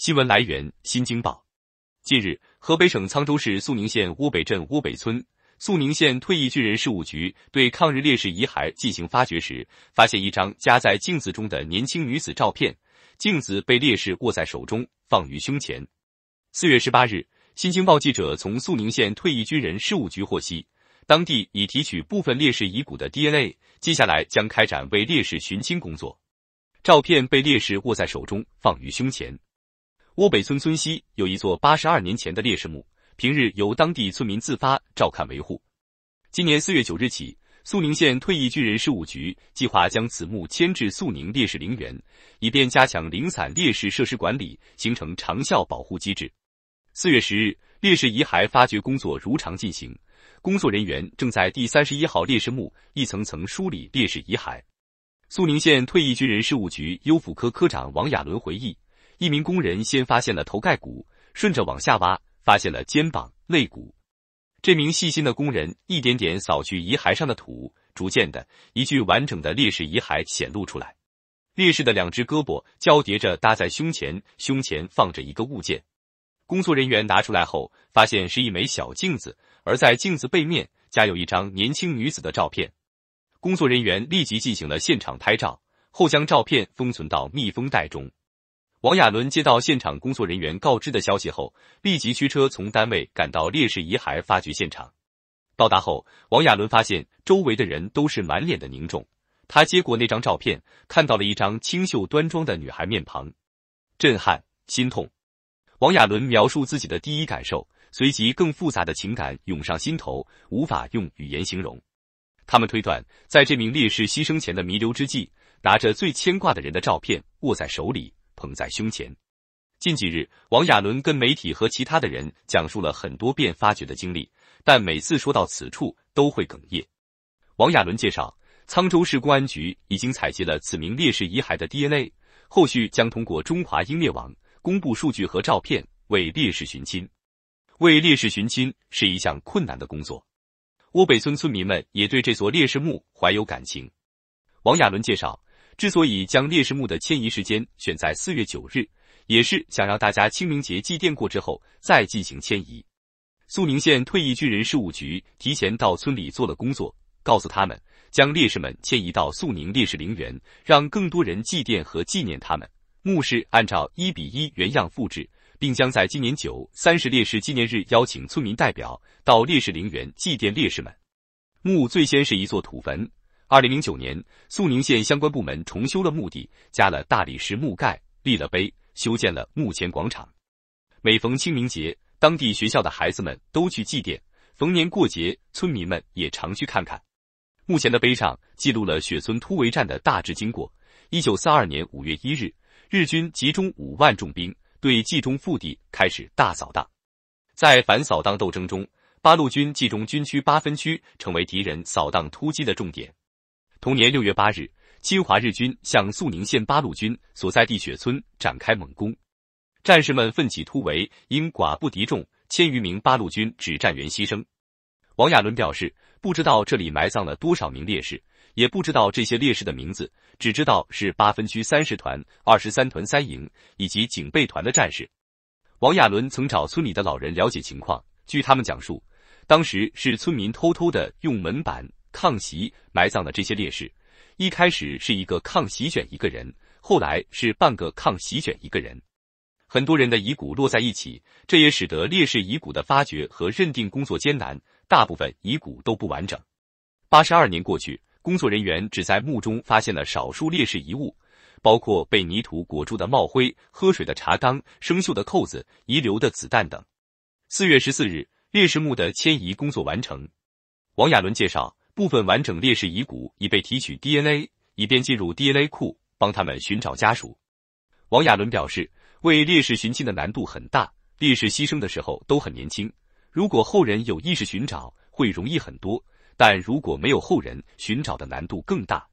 新闻来源：新京报。近日，河北省沧州市肃宁县乌北镇乌北村肃宁县退役军人事务局对抗日烈士遗骸进行发掘时，发现一张夹在镜子中的年轻女子照片，镜子被烈士握在手中，放于胸前。四月十八日，新京报记者从肃宁县退役军人事务局获悉，当地已提取部分烈士遗骨的 DNA，接下来将开展为烈士寻亲工作。照片被烈士握在手中，放于胸前。窝北村村西有一座八十二年前的烈士墓，平日由当地村民自发照看维护。今年四月九日起，肃宁县退役军人事务局计划将此墓迁至肃宁烈士陵园，以便加强零散烈士设施管理，形成长效保护机制。四月十日，烈士遗骸发掘工作如常进行，工作人员正在第三十一号烈士墓一层层梳理烈士遗骸。肃宁县退役军人事务局优抚科科长王亚伦回忆。一名工人先发现了头盖骨，顺着往下挖，发现了肩膀肋骨。这名细心的工人一点点扫去遗骸上的土，逐渐的一具完整的烈士遗骸显露出来。烈士的两只胳膊交叠着搭在胸前，胸前放着一个物件。工作人员拿出来后，发现是一枚小镜子，而在镜子背面夹有一张年轻女子的照片。工作人员立即进行了现场拍照，后将照片封存到密封袋中。王亚伦接到现场工作人员告知的消息后，立即驱车从单位赶到烈士遗骸发掘现场。到达后，王亚伦发现周围的人都是满脸的凝重。他接过那张照片，看到了一张清秀端庄的女孩面庞，震撼、心痛。王亚伦描述自己的第一感受，随即更复杂的情感涌上心头，无法用语言形容。他们推断，在这名烈士牺牲前的弥留之际，拿着最牵挂的人的照片握在手里。捧在胸前。近几日，王亚伦跟媒体和其他的人讲述了很多遍发掘的经历，但每次说到此处都会哽咽。王亚伦介绍，沧州市公安局已经采集了此名烈士遗骸的 DNA，后续将通过中华英烈网公布数据和照片，为烈士寻亲。为烈士寻亲是一项困难的工作。窝北村村民们也对这座烈士墓怀有感情。王亚伦介绍。之所以将烈士墓的迁移时间选在四月九日，也是想让大家清明节祭奠过之后再进行迁移。肃宁县退役军人事务局提前到村里做了工作，告诉他们将烈士们迁移到肃宁烈士陵园，让更多人祭奠和纪念他们。墓室按照一比一原样复制，并将在今年九三十烈士纪念日邀请村民代表到烈士陵园祭奠烈士们。墓最先是一座土坟。二零零九年，肃宁县相关部门重修了墓地，加了大理石墓盖，立了碑，修建了墓前广场。每逢清明节，当地学校的孩子们都去祭奠；逢年过节，村民们也常去看看墓前的碑上记录了雪村突围战的大致经过。一九四二年五月一日，日军集中五万重兵对冀中腹地开始大扫荡。在反扫荡斗争中，八路军冀中军区八分区成为敌人扫荡突击的重点。同年六月八日，侵华日军向肃宁县八路军所在地雪村展开猛攻，战士们奋起突围，因寡不敌众，千余名八路军指战员牺牲。王亚伦表示，不知道这里埋葬了多少名烈士，也不知道这些烈士的名字，只知道是八分区三师团二十三团三营以及警备团的战士。王亚伦曾找村里的老人了解情况，据他们讲述，当时是村民偷偷的用门板。抗袭埋葬了这些烈士，一开始是一个抗席卷一个人，后来是半个抗席卷一个人。很多人的遗骨落在一起，这也使得烈士遗骨的发掘和认定工作艰难，大部分遗骨都不完整。八十二年过去，工作人员只在墓中发现了少数烈士遗物，包括被泥土裹住的帽徽、喝水的茶缸、生锈的扣子、遗留的子弹等。四月十四日，烈士墓的迁移工作完成。王亚伦介绍。部分完整烈士遗骨已被提取 DNA，以便进入 DNA 库，帮他们寻找家属。王亚伦表示，为烈士寻亲的难度很大，烈士牺牲的时候都很年轻，如果后人有意识寻找，会容易很多，但如果没有后人，寻找的难度更大。